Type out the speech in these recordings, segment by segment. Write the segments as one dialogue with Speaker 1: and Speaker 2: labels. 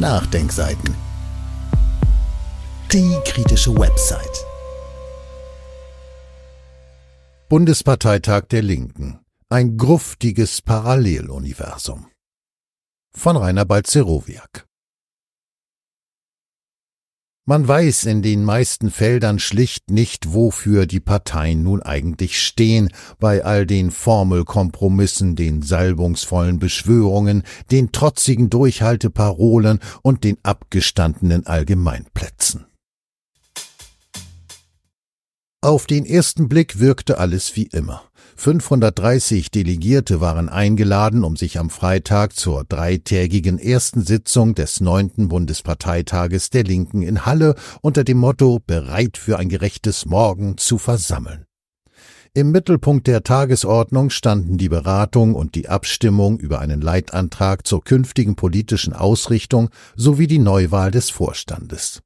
Speaker 1: Nachdenkseiten. Die kritische Website. Bundesparteitag der Linken. Ein gruftiges Paralleluniversum. Von Rainer Balzerowiak. Man weiß in den meisten Feldern schlicht nicht, wofür die Parteien nun eigentlich stehen, bei all den Formelkompromissen, den salbungsvollen Beschwörungen, den trotzigen Durchhalteparolen und den abgestandenen Allgemeinplätzen. Auf den ersten Blick wirkte alles wie immer. 530 Delegierte waren eingeladen, um sich am Freitag zur dreitägigen ersten Sitzung des neunten Bundesparteitages der Linken in Halle unter dem Motto Bereit für ein gerechtes Morgen zu versammeln. Im Mittelpunkt der Tagesordnung standen die Beratung und die Abstimmung über einen Leitantrag zur künftigen politischen Ausrichtung sowie die Neuwahl des Vorstandes.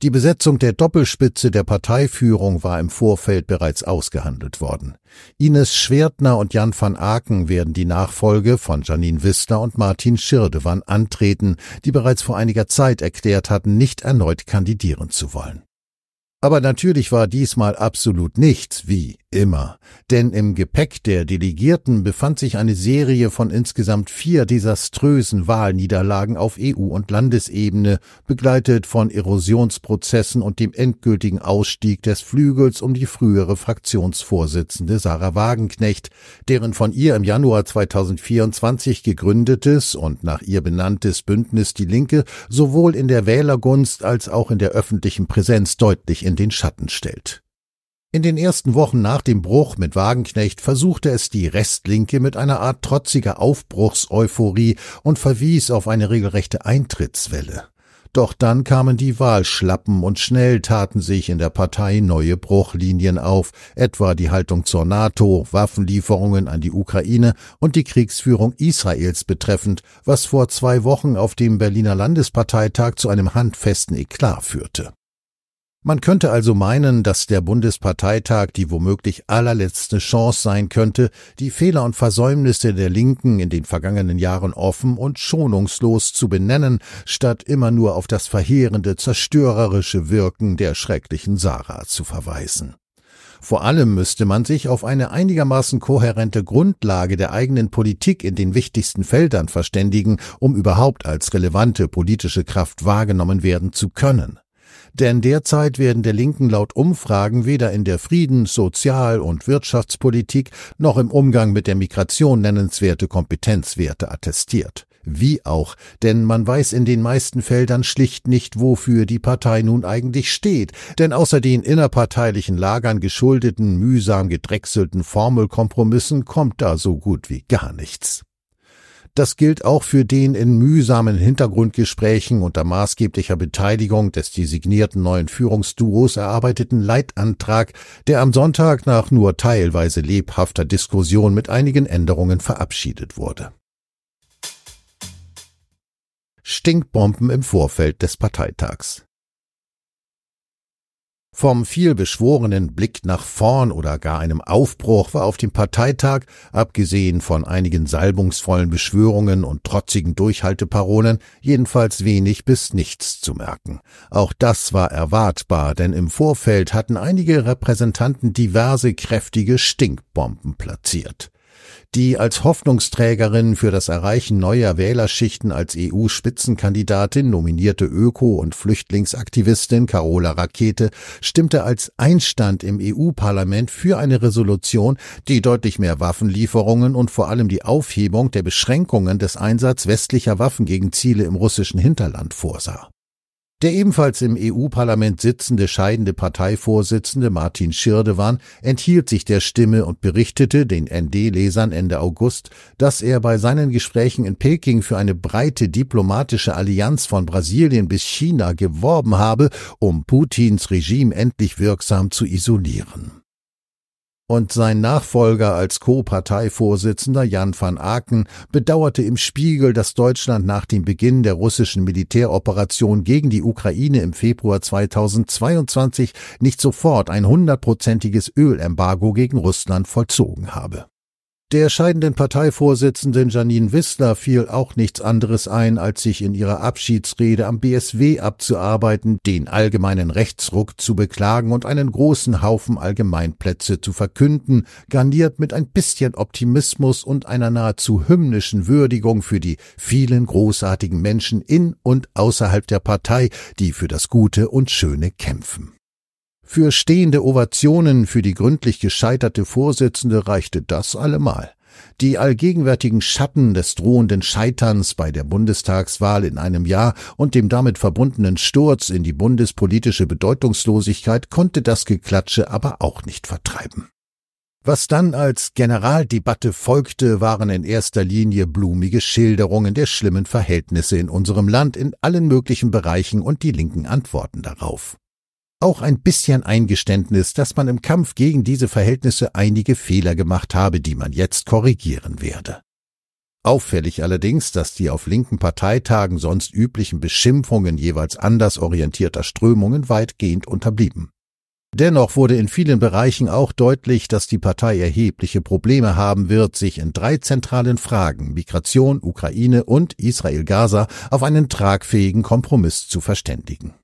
Speaker 1: Die Besetzung der Doppelspitze der Parteiführung war im Vorfeld bereits ausgehandelt worden. Ines Schwertner und Jan van Aken werden die Nachfolge von Janine Wissler und Martin Schirdewan antreten, die bereits vor einiger Zeit erklärt hatten, nicht erneut kandidieren zu wollen. Aber natürlich war diesmal absolut nichts wie immer, denn im Gepäck der Delegierten befand sich eine Serie von insgesamt vier desaströsen Wahlniederlagen auf EU- und Landesebene, begleitet von Erosionsprozessen und dem endgültigen Ausstieg des Flügels um die frühere Fraktionsvorsitzende Sarah Wagenknecht, deren von ihr im Januar 2024 gegründetes und nach ihr benanntes Bündnis Die Linke sowohl in der Wählergunst als auch in der öffentlichen Präsenz deutlich in den Schatten stellt. In den ersten Wochen nach dem Bruch mit Wagenknecht versuchte es die Restlinke mit einer Art trotziger Aufbruchseuphorie und verwies auf eine regelrechte Eintrittswelle. Doch dann kamen die Wahlschlappen und schnell taten sich in der Partei neue Bruchlinien auf, etwa die Haltung zur NATO, Waffenlieferungen an die Ukraine und die Kriegsführung Israels betreffend, was vor zwei Wochen auf dem Berliner Landesparteitag zu einem handfesten Eklat führte. Man könnte also meinen, dass der Bundesparteitag die womöglich allerletzte Chance sein könnte, die Fehler und Versäumnisse der Linken in den vergangenen Jahren offen und schonungslos zu benennen, statt immer nur auf das verheerende, zerstörerische Wirken der schrecklichen Sarah zu verweisen. Vor allem müsste man sich auf eine einigermaßen kohärente Grundlage der eigenen Politik in den wichtigsten Feldern verständigen, um überhaupt als relevante politische Kraft wahrgenommen werden zu können. Denn derzeit werden der Linken laut Umfragen weder in der Frieden-, Sozial- und Wirtschaftspolitik noch im Umgang mit der Migration nennenswerte Kompetenzwerte attestiert. Wie auch, denn man weiß in den meisten Feldern schlicht nicht, wofür die Partei nun eigentlich steht, denn außer den innerparteilichen Lagern geschuldeten, mühsam gedrechselten Formelkompromissen kommt da so gut wie gar nichts. Das gilt auch für den in mühsamen Hintergrundgesprächen unter maßgeblicher Beteiligung des designierten neuen Führungsduos erarbeiteten Leitantrag, der am Sonntag nach nur teilweise lebhafter Diskussion mit einigen Änderungen verabschiedet wurde. Stinkbomben im Vorfeld des Parteitags. Vom vielbeschworenen Blick nach vorn oder gar einem Aufbruch war auf dem Parteitag, abgesehen von einigen salbungsvollen Beschwörungen und trotzigen Durchhalteparolen, jedenfalls wenig bis nichts zu merken. Auch das war erwartbar, denn im Vorfeld hatten einige Repräsentanten diverse kräftige Stinkbomben platziert die als Hoffnungsträgerin für das Erreichen neuer Wählerschichten als EU-Spitzenkandidatin nominierte Öko- und Flüchtlingsaktivistin Carola Rakete stimmte als Einstand im EU-Parlament für eine Resolution, die deutlich mehr Waffenlieferungen und vor allem die Aufhebung der Beschränkungen des Einsatz westlicher Waffen gegen Ziele im russischen Hinterland vorsah. Der ebenfalls im EU-Parlament sitzende scheidende Parteivorsitzende Martin Schirdewan enthielt sich der Stimme und berichtete den ND-Lesern Ende August, dass er bei seinen Gesprächen in Peking für eine breite diplomatische Allianz von Brasilien bis China geworben habe, um Putins Regime endlich wirksam zu isolieren und sein Nachfolger als Co-Parteivorsitzender Jan van Aken bedauerte im Spiegel, dass Deutschland nach dem Beginn der russischen Militäroperation gegen die Ukraine im Februar 2022 nicht sofort ein hundertprozentiges Ölembargo gegen Russland vollzogen habe. Der scheidenden Parteivorsitzenden Janine Wissler fiel auch nichts anderes ein, als sich in ihrer Abschiedsrede am BSW abzuarbeiten, den allgemeinen Rechtsruck zu beklagen und einen großen Haufen Allgemeinplätze zu verkünden, garniert mit ein bisschen Optimismus und einer nahezu hymnischen Würdigung für die vielen großartigen Menschen in und außerhalb der Partei, die für das Gute und Schöne kämpfen. Für stehende Ovationen für die gründlich gescheiterte Vorsitzende reichte das allemal. Die allgegenwärtigen Schatten des drohenden Scheiterns bei der Bundestagswahl in einem Jahr und dem damit verbundenen Sturz in die bundespolitische Bedeutungslosigkeit konnte das Geklatsche aber auch nicht vertreiben. Was dann als Generaldebatte folgte, waren in erster Linie blumige Schilderungen der schlimmen Verhältnisse in unserem Land in allen möglichen Bereichen und die linken Antworten darauf auch ein bisschen Eingeständnis, dass man im Kampf gegen diese Verhältnisse einige Fehler gemacht habe, die man jetzt korrigieren werde. Auffällig allerdings, dass die auf linken Parteitagen sonst üblichen Beschimpfungen jeweils anders orientierter Strömungen weitgehend unterblieben. Dennoch wurde in vielen Bereichen auch deutlich, dass die Partei erhebliche Probleme haben wird, sich in drei zentralen Fragen Migration, Ukraine und Israel-Gaza auf einen tragfähigen Kompromiss zu verständigen.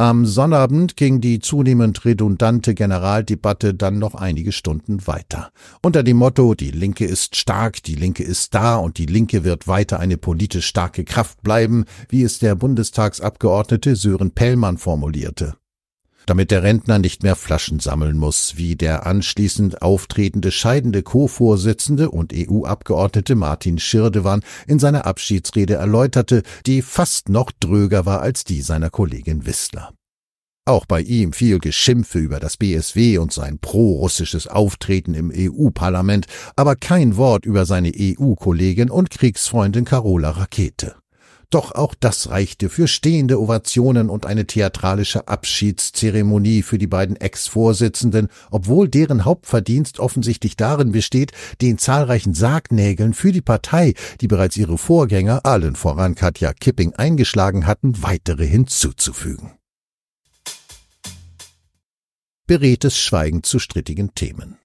Speaker 1: Am Sonnabend ging die zunehmend redundante Generaldebatte dann noch einige Stunden weiter. Unter dem Motto Die Linke ist stark, die Linke ist da und die Linke wird weiter eine politisch starke Kraft bleiben, wie es der Bundestagsabgeordnete Sören Pellmann formulierte damit der Rentner nicht mehr Flaschen sammeln muss, wie der anschließend auftretende scheidende Co-Vorsitzende und EU-Abgeordnete Martin Schirdewan in seiner Abschiedsrede erläuterte, die fast noch dröger war als die seiner Kollegin Wissler. Auch bei ihm viel Geschimpfe über das BSW und sein prorussisches Auftreten im EU-Parlament, aber kein Wort über seine EU-Kollegin und Kriegsfreundin Carola Rakete. Doch auch das reichte für stehende Ovationen und eine theatralische Abschiedszeremonie für die beiden Ex-Vorsitzenden, obwohl deren Hauptverdienst offensichtlich darin besteht, den zahlreichen Sargnägeln für die Partei, die bereits ihre Vorgänger, allen voran Katja Kipping, eingeschlagen hatten, weitere hinzuzufügen. Beredtes Schweigen zu strittigen Themen.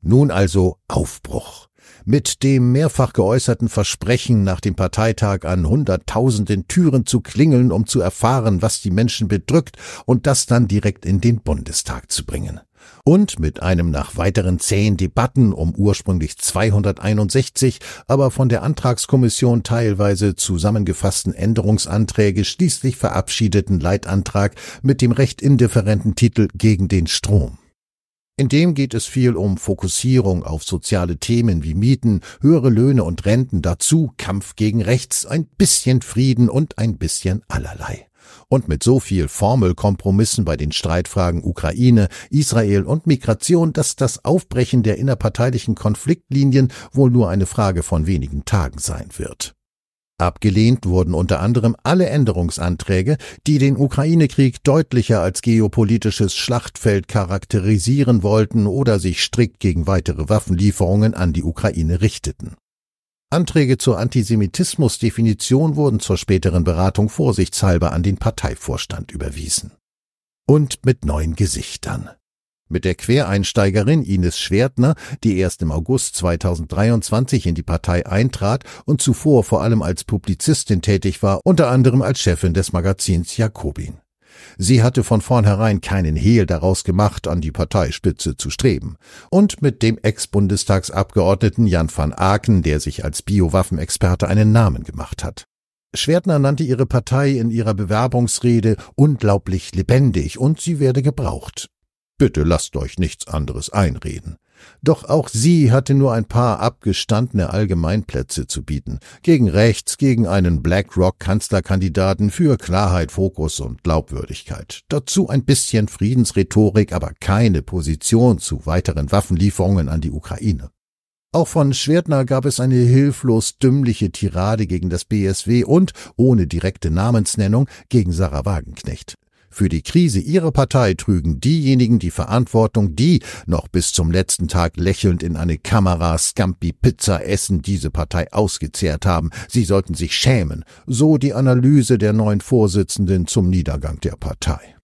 Speaker 1: Nun also Aufbruch. Mit dem mehrfach geäußerten Versprechen, nach dem Parteitag an hunderttausenden Türen zu klingeln, um zu erfahren, was die Menschen bedrückt und das dann direkt in den Bundestag zu bringen. Und mit einem nach weiteren zehn Debatten um ursprünglich 261, aber von der Antragskommission teilweise zusammengefassten Änderungsanträge schließlich verabschiedeten Leitantrag mit dem recht indifferenten Titel gegen den Strom. In dem geht es viel um Fokussierung auf soziale Themen wie Mieten, höhere Löhne und Renten, dazu Kampf gegen Rechts, ein bisschen Frieden und ein bisschen allerlei. Und mit so viel Formelkompromissen bei den Streitfragen Ukraine, Israel und Migration, dass das Aufbrechen der innerparteilichen Konfliktlinien wohl nur eine Frage von wenigen Tagen sein wird. Abgelehnt wurden unter anderem alle Änderungsanträge, die den Ukraine-Krieg deutlicher als geopolitisches Schlachtfeld charakterisieren wollten oder sich strikt gegen weitere Waffenlieferungen an die Ukraine richteten. Anträge zur Antisemitismusdefinition wurden zur späteren Beratung vorsichtshalber an den Parteivorstand überwiesen. Und mit neuen Gesichtern. Mit der Quereinsteigerin Ines Schwertner, die erst im August 2023 in die Partei eintrat und zuvor vor allem als Publizistin tätig war, unter anderem als Chefin des Magazins Jakobin. Sie hatte von vornherein keinen Hehl daraus gemacht, an die Parteispitze zu streben. Und mit dem Ex-Bundestagsabgeordneten Jan van Aken, der sich als Biowaffenexperte einen Namen gemacht hat. Schwertner nannte ihre Partei in ihrer Bewerbungsrede unglaublich lebendig und sie werde gebraucht. Bitte lasst euch nichts anderes einreden. Doch auch sie hatte nur ein paar abgestandene Allgemeinplätze zu bieten. Gegen rechts, gegen einen BlackRock-Kanzlerkandidaten für Klarheit, Fokus und Glaubwürdigkeit. Dazu ein bisschen Friedensrhetorik, aber keine Position zu weiteren Waffenlieferungen an die Ukraine. Auch von Schwertner gab es eine hilflos dümmliche Tirade gegen das BSW und, ohne direkte Namensnennung, gegen Sarah Wagenknecht. Für die Krise ihrer Partei trügen diejenigen die Verantwortung, die noch bis zum letzten Tag lächelnd in eine Kamera Scampi Pizza Essen diese Partei ausgezehrt haben. Sie sollten sich schämen. So die Analyse der neuen Vorsitzenden zum Niedergang der Partei.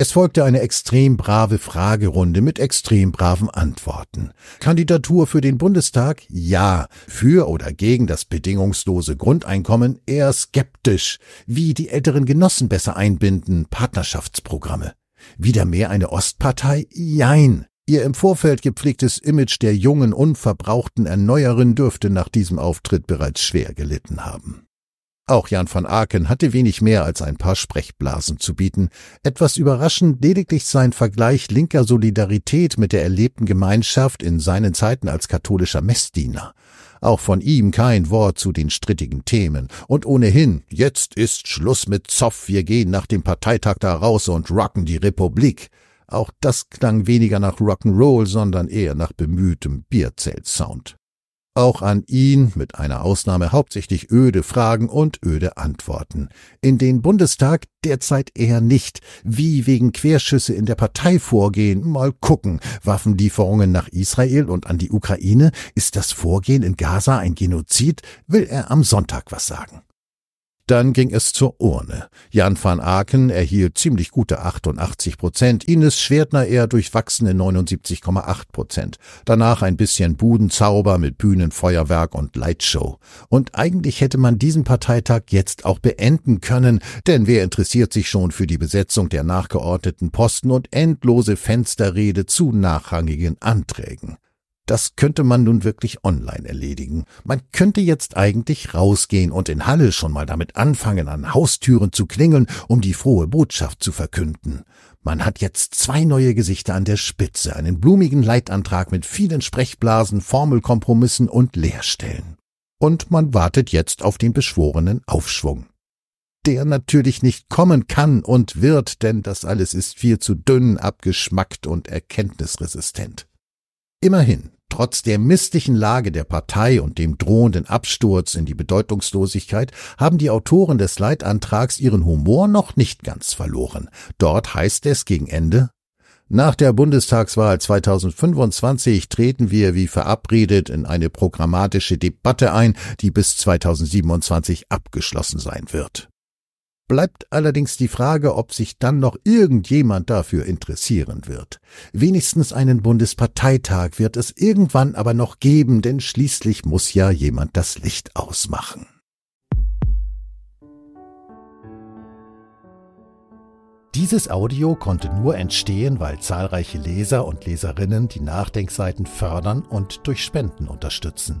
Speaker 1: Es folgte eine extrem brave Fragerunde mit extrem braven Antworten. Kandidatur für den Bundestag? Ja. Für oder gegen das bedingungslose Grundeinkommen? Eher skeptisch. Wie die älteren Genossen besser einbinden? Partnerschaftsprogramme. Wieder mehr eine Ostpartei? Jein. Ihr im Vorfeld gepflegtes Image der jungen, unverbrauchten Erneuerin dürfte nach diesem Auftritt bereits schwer gelitten haben. Auch Jan van Aken hatte wenig mehr als ein paar Sprechblasen zu bieten. Etwas überraschend lediglich sein Vergleich linker Solidarität mit der erlebten Gemeinschaft in seinen Zeiten als katholischer Messdiener. Auch von ihm kein Wort zu den strittigen Themen. Und ohnehin, jetzt ist Schluss mit Zoff, wir gehen nach dem Parteitag da raus und rocken die Republik. Auch das klang weniger nach Rock'n'Roll, sondern eher nach bemühtem Bierzelt-Sound auch an ihn mit einer Ausnahme hauptsächlich öde Fragen und öde Antworten. In den Bundestag derzeit eher nicht. Wie wegen Querschüsse in der Partei vorgehen, mal gucken. Waffenlieferungen nach Israel und an die Ukraine, ist das Vorgehen in Gaza ein Genozid? Will er am Sonntag was sagen? Dann ging es zur Urne. Jan van Aken erhielt ziemlich gute 88 Prozent, Ines Schwertner eher durchwachsene 79,8 Prozent. Danach ein bisschen Budenzauber mit Bühnenfeuerwerk und Lightshow. Und eigentlich hätte man diesen Parteitag jetzt auch beenden können, denn wer interessiert sich schon für die Besetzung der nachgeordneten Posten und endlose Fensterrede zu nachrangigen Anträgen? Das könnte man nun wirklich online erledigen. Man könnte jetzt eigentlich rausgehen und in Halle schon mal damit anfangen, an Haustüren zu klingeln, um die frohe Botschaft zu verkünden. Man hat jetzt zwei neue Gesichter an der Spitze, einen blumigen Leitantrag mit vielen Sprechblasen, Formelkompromissen und Leerstellen. Und man wartet jetzt auf den beschworenen Aufschwung der natürlich nicht kommen kann und wird, denn das alles ist viel zu dünn, abgeschmackt und erkenntnisresistent. Immerhin, Trotz der misslichen Lage der Partei und dem drohenden Absturz in die Bedeutungslosigkeit haben die Autoren des Leitantrags ihren Humor noch nicht ganz verloren. Dort heißt es gegen Ende nach der Bundestagswahl 2025 treten wir wie verabredet in eine programmatische Debatte ein, die bis 2027 abgeschlossen sein wird bleibt allerdings die Frage, ob sich dann noch irgendjemand dafür interessieren wird. Wenigstens einen Bundesparteitag wird es irgendwann aber noch geben, denn schließlich muss ja jemand das Licht ausmachen. Dieses Audio konnte nur entstehen, weil zahlreiche Leser und Leserinnen die Nachdenkseiten fördern und durch Spenden unterstützen.